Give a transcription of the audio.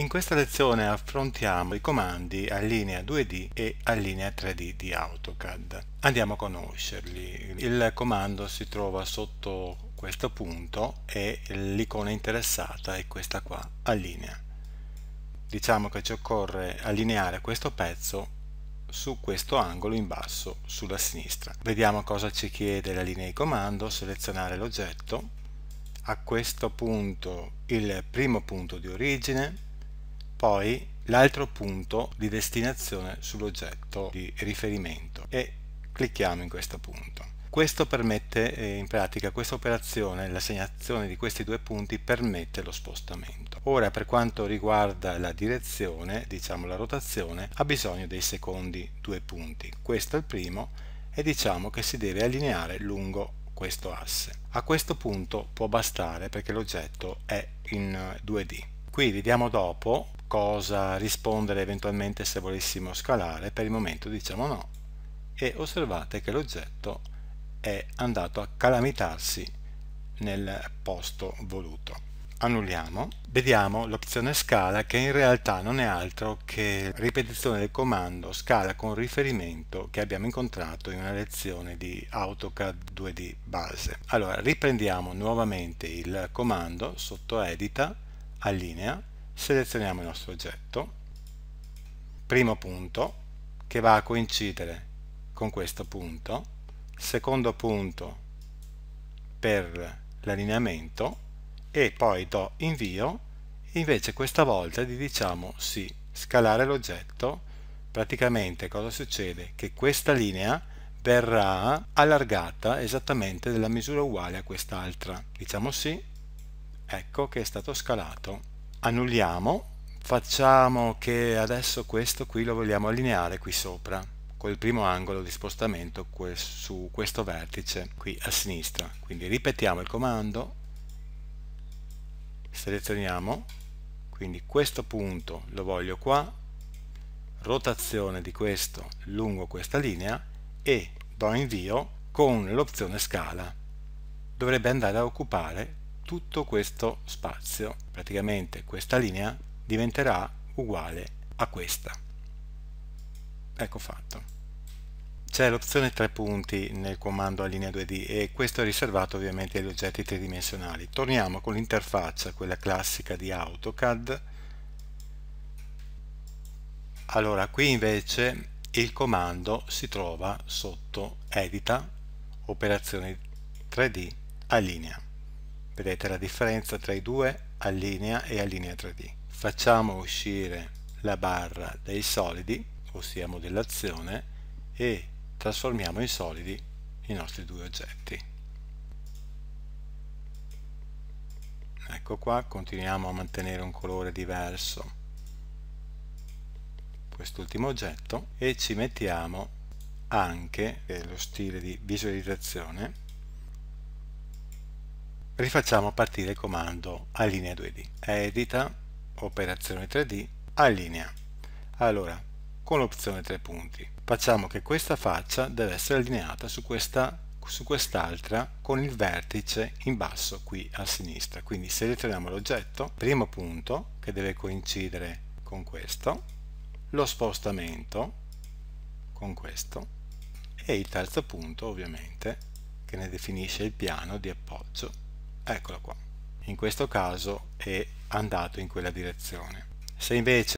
In questa lezione affrontiamo i comandi a linea 2D e a linea 3D di AutoCAD. Andiamo a conoscerli. Il comando si trova sotto questo punto e l'icona interessata è questa qua, allinea. Diciamo che ci occorre allineare questo pezzo su questo angolo in basso sulla sinistra. Vediamo cosa ci chiede la linea di comando, selezionare l'oggetto, a questo punto il primo punto di origine, poi l'altro punto di destinazione sull'oggetto di riferimento e clicchiamo in questo punto. Questo permette, eh, in pratica, questa operazione, l'assegnazione di questi due punti permette lo spostamento. Ora, per quanto riguarda la direzione, diciamo la rotazione, ha bisogno dei secondi due punti. Questo è il primo e diciamo che si deve allineare lungo questo asse. A questo punto può bastare perché l'oggetto è in 2D. Eh, Qui vediamo dopo cosa rispondere eventualmente se volessimo scalare, per il momento diciamo no e osservate che l'oggetto è andato a calamitarsi nel posto voluto. Annulliamo, vediamo l'opzione scala che in realtà non è altro che ripetizione del comando scala con riferimento che abbiamo incontrato in una lezione di AutoCAD 2D base. Allora riprendiamo nuovamente il comando sotto edita, allinea, selezioniamo il nostro oggetto, primo punto che va a coincidere con questo punto, secondo punto per l'allineamento e poi do invio, invece questa volta gli diciamo sì, scalare l'oggetto, praticamente cosa succede? Che questa linea verrà allargata esattamente della misura uguale a quest'altra. Diciamo sì, ecco che è stato scalato annulliamo facciamo che adesso questo qui lo vogliamo allineare qui sopra col primo angolo di spostamento su questo vertice qui a sinistra quindi ripetiamo il comando selezioniamo quindi questo punto lo voglio qua rotazione di questo lungo questa linea e do invio con l'opzione scala dovrebbe andare a occupare tutto questo spazio, praticamente questa linea diventerà uguale a questa. Ecco fatto. C'è l'opzione tre punti nel comando a linea 2D e questo è riservato ovviamente agli oggetti tridimensionali. Torniamo con l'interfaccia, quella classica di AutoCAD. Allora, qui invece il comando si trova sotto Edita, Operazioni 3D Allinea. linea. Vedete la differenza tra i due allinea e allinea 3D. Facciamo uscire la barra dei solidi, ossia modellazione, e trasformiamo in solidi i nostri due oggetti. Ecco qua, continuiamo a mantenere un colore diverso quest'ultimo oggetto e ci mettiamo anche eh, lo stile di visualizzazione rifacciamo partire il comando allinea 2D. Edita, operazione 3D, allinea. Allora, con l'opzione 3 punti, facciamo che questa faccia deve essere allineata su questa su quest'altra con il vertice in basso qui a sinistra quindi selezioniamo l'oggetto primo punto che deve coincidere con questo lo spostamento con questo e il terzo punto ovviamente che ne definisce il piano di appoggio eccolo qua in questo caso è andato in quella direzione se invece